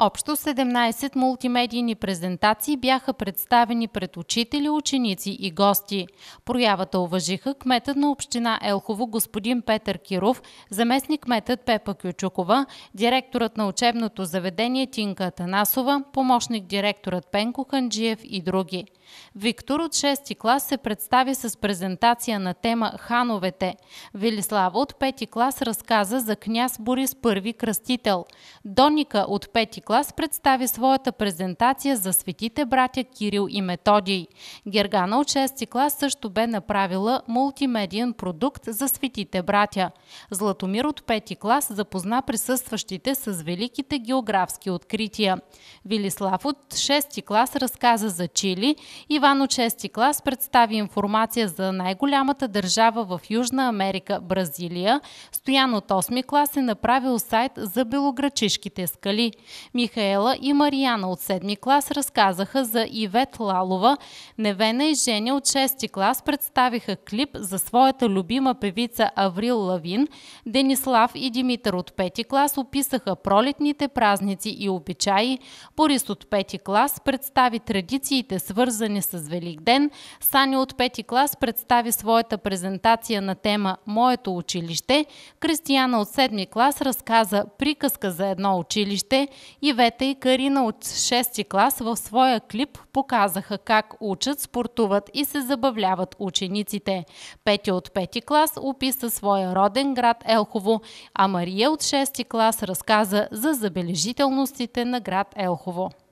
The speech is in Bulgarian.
Общо 17 мултимедийни презентации бяха представени пред учители, ученици и гости. Проявата уважиха кметът на община Елхово господин Петър Киров, заместник кметът Пепа Кючукова, директорът на учебното заведение Тинка Танасова, помощник директорът Пенко Ханджиев и други. Виктор от 6-ти клас се представи с презентация на тема Хановете. Велислава от 5-ти клас разказа за княз Борис I Кръстител. Доника от 5-ти клас представи своята презентация за светите братя Кирил и Методий. Гергана от 6-ти клас също бе направила мултимедиен продукт за светите братя. Златомир от 5-ти клас запозна присъстващите с великите географски открития. Велислав от 6-ти клас разказа за Чили – Иван от 6 клас представи информация за най-голямата държава в Южна Америка – Бразилия. Стоян от 8 клас е направил сайт за белограчишките скали. Михаела и Марияна от 7 клас разказаха за Ивет Лалова. Невена и Женя от 6 клас представиха клип за своята любима певица Аврил Лавин. Денислав и Димитър от 5 клас описаха пролетните празници и обичаи. Борис от 5 клас представи традициите свързани свързани с Великден, Сани от пети клас представи своята презентация на тема «Моето училище», Кристияна от седми клас разказа приказка за едно училище и Вета и Карина от 6 клас в своя клип показаха как учат, спортуват и се забавляват учениците. Пети от пети клас описа своя роден град Елхово, а Мария от 6 клас разказа за забележителностите на град Елхово.